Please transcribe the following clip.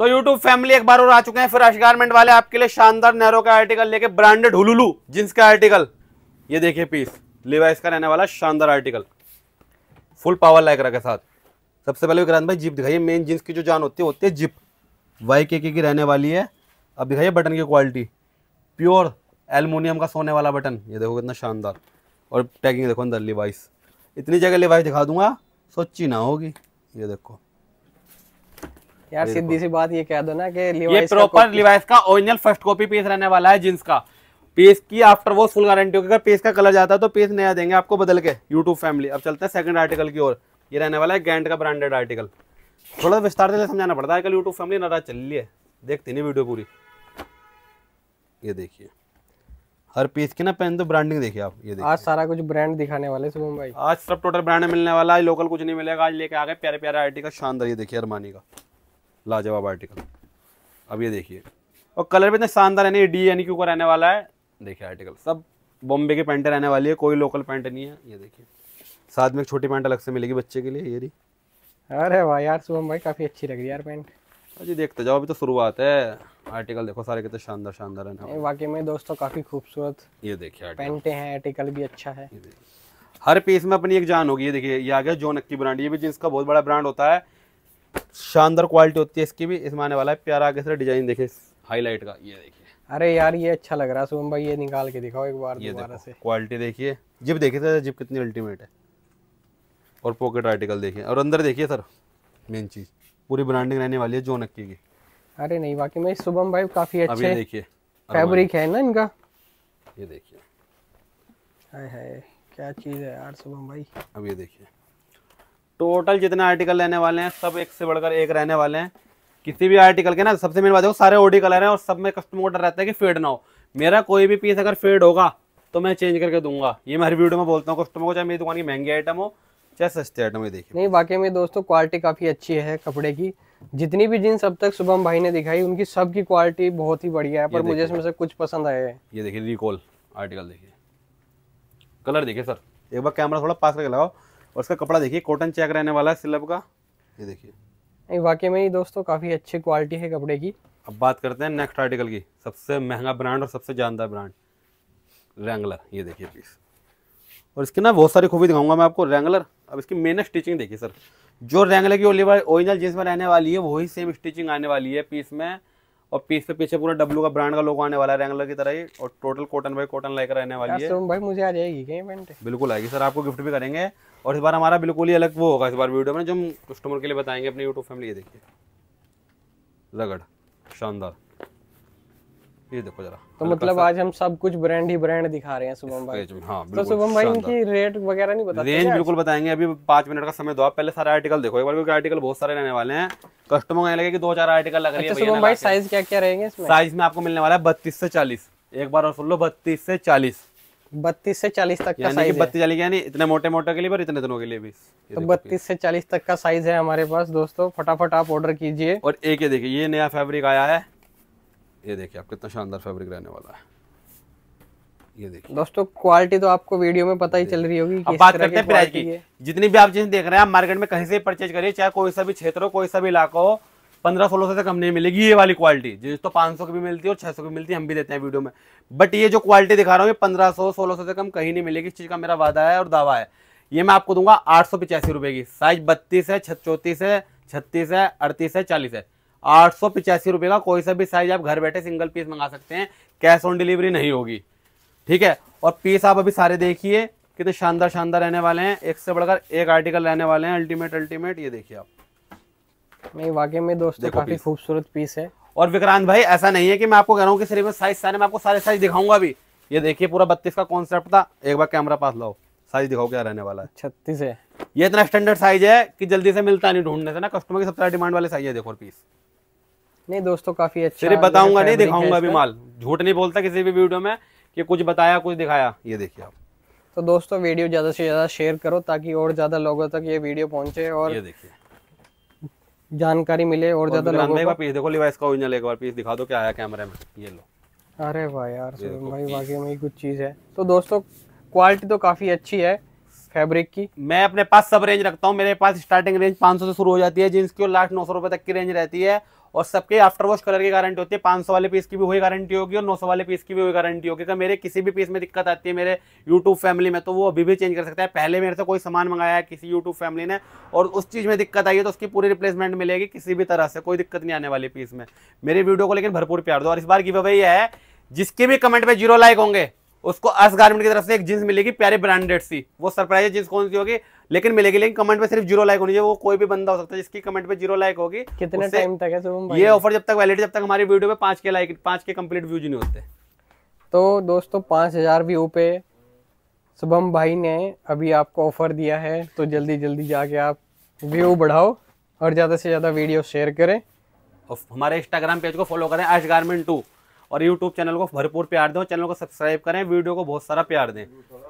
तो YouTube family एक बार और आ चुके हैं फिर गारमेंट वाले आपके लिए शानदार नेहरो का आर्टिकल लेके ब्रांडेड हुलुलू जींस का आर्टिकल ये देखिए पीस लिवाइस का रहने वाला शानदार आर्टिकल फुल पावर लाइकरा के साथ सबसे पहले विक्रांत भाई जिप दिखाइए मेन जींस की जो जान होती है होती है जिप वाई के की रहने वाली है अब दिखाइए बटन की क्वालिटी प्योर एलमोनियम का सोने वाला बटन ये देखो कितना शानदार और टैगिंग देखो अंदर लिवाइस इतनी जगह लिवाइस दिखा दूंगा सोची ना होगी ये देखो यार सीधी सी बात ये कह दो ना कि ये प्रॉपर लिवाइस का ओरिजिनल फर्स्ट कॉपी पीस रहने वाला है जींस का पीस की आफ्टर वॉश फुल गारंटी होगी अगर पीस का कलर जाता है तो पीस नया देंगे आपको बदल के यूट्यूब फैमिली अब चलते हैं सेकंड आर्टिकल की ओर ये रहने वाला है गैंड का ब्रांडेड आर्टिकल थोड़ा विस्तार से समझाना पड़ता है आजकल यूट्यूब फैमिली नाराज चल रही है देखते नहीं वीडियो पूरी ये देखिए हर पीस की ना पेन तो ब्रांडिंग देखिए आप ये देखिए आज सारा कुछ ब्रांड दिखाने वाले शुभम भाई आज सब टोटल ब्रांड मिलने वाला है लोकल कुछ नहीं मिलेगा आज लेके आ गए प्यारे प्यारे आर्टिकल शानदार ये देखिए अरमानी का लाजवाब आर्टिकल अब ये देखिए और कलर भी इतना शानदार है ना ये डी एन क्यू का रहने वाला है देखिए आर्टिकल सब बॉम्बे की पैंट रहने वाली है कोई लोकल पैंट नहीं है ये देखिए साथ में एक छोटी पैंट अलग से मिलेगी बच्चे के लिए ये रही अरे भाई यार सुबह भाई काफ़ी अच्छी लग रही है यार पैंट अजी देखते जाओ अभी तो शुरुआत है आर्टिकल देखो सारे कितने शानदार शानदार है वाकई में दोस्तों काफ़ी खूबसूरत ये देखिए पैंटे हैं आर्टिकल भी अच्छा है हर पीस में अपनी एक जान होगी ये देखिए ये आ गया जोनक की ब्रांड ये भी जींस का बहुत बड़ा ब्रांड होता है शानदार क्वालिटी होती है इसकी भी इसमें आने वाला है प्यारा आगे से डिजाइन देखे हाईलाइट का ये देखिए अरे यार ये अच्छा लग रहा है सुबह भाई ये निकाल के दिखाओ एक बार ये दोबारा से क्वालिटी देखिए जिप देखिए सर जिप कितनी अल्टीमेट है और पॉकेट आर्टिकल देखिए और अंदर देखिए सर मेन चीज़ पूरी ब्रांडिंग रहने वाली है जो नक्की की अरे नहीं बाकी मैं शुभम भाई काफ़ी अच्छे देखिए फैब्रिक है ना इनका ये देखिए हाय हाय क्या चीज़ है यार शुभम भाई अब ये देखिए टोटल जितने आर्टिकल रहने वाले हैं सब एक से बढ़कर एक रहने वाले हैं किसी भी आर्टिकल के ना सबसे मेन बात है सारे ओडी कलर हैं और सब में कस्टमर ऑर्डर रहता है कि फेड ना हो मेरा कोई भी पीस अगर फेड होगा तो मैं चेंज करके दूंगा ये मैं हर वीडियो में बोलता हूँ कस्टमर को चाहे मेरी दुकान की महंगी आइटम हो चाहे सस्ती आइटम ही देखिए नहीं बाकी में दोस्तों क्वालिटी काफ़ी अच्छी है कपड़े की जितनी भी जीन्स अब तक शुभम भाई ने दिखाई उनकी सब की क्वालिटी बहुत ही बढ़िया है पर मुझे इसमें से कुछ पसंद आया है ये देखिए रिकॉल आर्टिकल देखिए कलर देखिए सर एक बार कैमरा थोड़ा पास करके लगाओ और इसका कपड़ा देखिए कॉटन चेक रहने वाला है सिलब का ये देखिए वाकई में ही दोस्तों काफ़ी अच्छी क्वालिटी है कपड़े की अब बात करते हैं नेक्स्ट आर्टिकल की सबसे महंगा ब्रांड और सबसे जानदार ब्रांड रेंगलर ये देखिए पीस और इसकी ना बहुत सारी खूबी दिखाऊंगा मैं आपको रेंगलर अब इसकी मेन स्टिचिंग देखिए सर जो रेंगलर की ओरिजिनल जिसमें रहने वाली है वही सेम स्टिचिंग आने वाली है पीस में और पीस पे पीछे पूरा डब्लू का ब्रांड का लोगो आने वाला है रेंगलर की तरह ही और टोटल कॉटन बाई कॉटन लेकर रहने वाली है भाई मुझे आ जाएगी पेंट बिल्कुल आएगी सर आपको गिफ्ट भी करेंगे और इस बार हमारा बिल्कुल ही अलग वो होगा इस बार वीडियो में जो हम कस्टमर के लिए बताएंगे अपने यूट्यूब फैमिली ये देखिए रगड़ शानदार ये देखो जरा तो मतलब आज हम सब कुछ ब्रांड ही ब्रांड दिखा रहे हैं शुभम भाई हाँ, तो शुभम भाई इनकी रेट वगैरह नहीं बताते रेंज बिल्कुल बताएंगे अभी पांच मिनट का समय दो आप पहले सारे आर्टिकल देखो एक बार क्योंकि आर्टिकल बहुत सारे रहने वाले हैं कस्टमर को लगे की दो चार आर्टिकल लग रहे अच्छा, शुभम भाई साइज क्या क्या रहेंगे साइज में आपको मिलने वाला है बत्तीस से चालीस एक बार और सुन लो बत्तीस से चालीस बत्तीस से चालीस तक का साइज बत्तीस चालीस यानी इतने मोटे मोटे के लिए और इतने दिनों के लिए भी तो बत्तीस से चालीस तक का साइज है हमारे पास दोस्तों फटाफट आप ऑर्डर कीजिए और एक ये देखिए ये नया फैब्रिक आया है ये देखिए आप कितना शानदार फैब्रिक रहने वाला है ये देखिए दोस्तों क्वालिटी तो आपको वीडियो में पता ही चल रही होगी अब बात करते हैं प्राइस की जितनी भी आप चीज देख रहे हैं आप मार्केट में कहीं से परचेज करिए चाहे कोई सा भी क्षेत्र हो कोई सा भी इलाका हो पंद्रह सोलह सौ से कम नहीं मिलेगी ये वाली क्वालिटी जिस तो पाँच सौ की भी मिलती है और छह सौ की मिलती है हम भी देते हैं वीडियो में बट ये जो क्वालिटी दिखा रहा हूँ ये पंद्रह सौ सोलह सौ से कम कहीं नहीं मिलेगी इस चीज़ का मेरा वादा है और दावा है ये मैं आपको दूंगा आठ सौ पचासी रुपये की साइज बत्तीस है चौंतीस है छत्तीस है अड़तीस है चालीस है आठ सौ पिचासी रुपए का कोई सा भी साइज आप घर बैठे सिंगल पीस मंगा सकते हैं कैश ऑन डिलीवरी नहीं होगी ठीक है और पीस आप अभी सारे देखिए कितने शानदार शानदार रहने वाले हैं एक से बढ़कर एक आर्टिकल रहने वाले हैं अल्टीमेट अल्टीमेट ये देखिए आप नहीं वाकई में दोस्तों काफी खूबसूरत पीस है और विक्रांत भाई ऐसा नहीं है कि मैं आपको कह रहा हूँ कि सिर्फ साइज सारे मैं आपको सारे साइज दिखाऊंगा अभी ये देखिए पूरा बत्तीस का कॉन्सेप्ट था एक बार कैमरा पास लाओ साइज दिखाओ क्या रहने वाला है छत्तीस है ये इतना स्टैंडर्ड साइज है कि जल्दी से मिलता नहीं ढूंढने से ना कस्टमर की सबसे डिमांड वाले साइज है देखो पीस नहीं दोस्तों काफी अच्छा सिर्फ बताऊंगा नहीं दिखाऊंगा अभी माल झूठ नहीं बोलता किसी भी वीडियो में कि कुछ बताया कुछ दिखाया ये देखिए आप तो दोस्तों वीडियो ज़्यादा से ज़्यादा शेयर करो ताकि और ज़्यादा लोगों तक ये वीडियो पहुंचे और ये देखिए जानकारी मिले और, और ज़्यादा लोगों को पीस देखो लिवाइस का ओरिजिनल एक बार पीस दिखा दो क्या आया कैमरे में ये लो अरे भाई यार भाई वाकई में कुछ चीज़ है तो दोस्तों क्वालिटी तो काफ़ी अच्छी है फैब्रिक की मैं अपने पास सब रेंज रखता हूँ मेरे पास स्टार्टिंग रेंज 500 से शुरू हो जाती है जींस की और लास्ट नौ सौ तक की रेंज रहती है और सबके आफ्टर वॉश कलर की गारंटी होती है 500 वाले पीस की भी वही गारंटी होगी और 900 वाले पीस की भी वही गारंटी होगी अगर मेरे किसी भी पीस में दिक्कत आती है मेरे यूट्यूब फैमिली में तो वो अभी भी चेंज कर सकता है पहले मेरे से कोई सामान मंगाया है किसी यूट्यूब फैमिली ने और उस चीज़ में दिक्कत आई है तो उसकी पूरी रिप्लेसमेंट मिलेगी किसी भी तरह से कोई दिक्कत नहीं आने वाली पीस में मेरी वीडियो को लेकिन भरपूर प्यार दो और इस बार की वह है जिसके भी कमेंट में जीरो लाइक होंगे उसको अस गारमेंट की तरफ से एक जींस मिलेगी प्यारे ब्रांडेड सी वो सरप्राइज जींस कौन सी होगी लेकिन मिलेगी लेकिन कमेंट में सिर्फ जीरो लाइक होनी चाहिए वो कोई भी बंदा हो सकता है जिसकी कमेंट में जीरो लाइक होगी कितने टाइम तक है तो ये ऑफर जब तक वैलिड जब तक हमारी वीडियो पे पांच के लाइक पांच के कम्प्लीट व्यूज नहीं होते तो दोस्तों पांच हजार व्यू पे शुभम भाई ने अभी आपको ऑफर दिया है तो जल्दी जल्दी जाके आप व्यू बढ़ाओ और ज़्यादा से ज़्यादा वीडियो शेयर करें और हमारे इंस्टाग्राम पेज को फॉलो करें एश गारमेंट टू और यूट्यूब चैनल को भरपूर प्यार दें चैनल को सब्सक्राइब करें वीडियो को बहुत सारा प्यार दें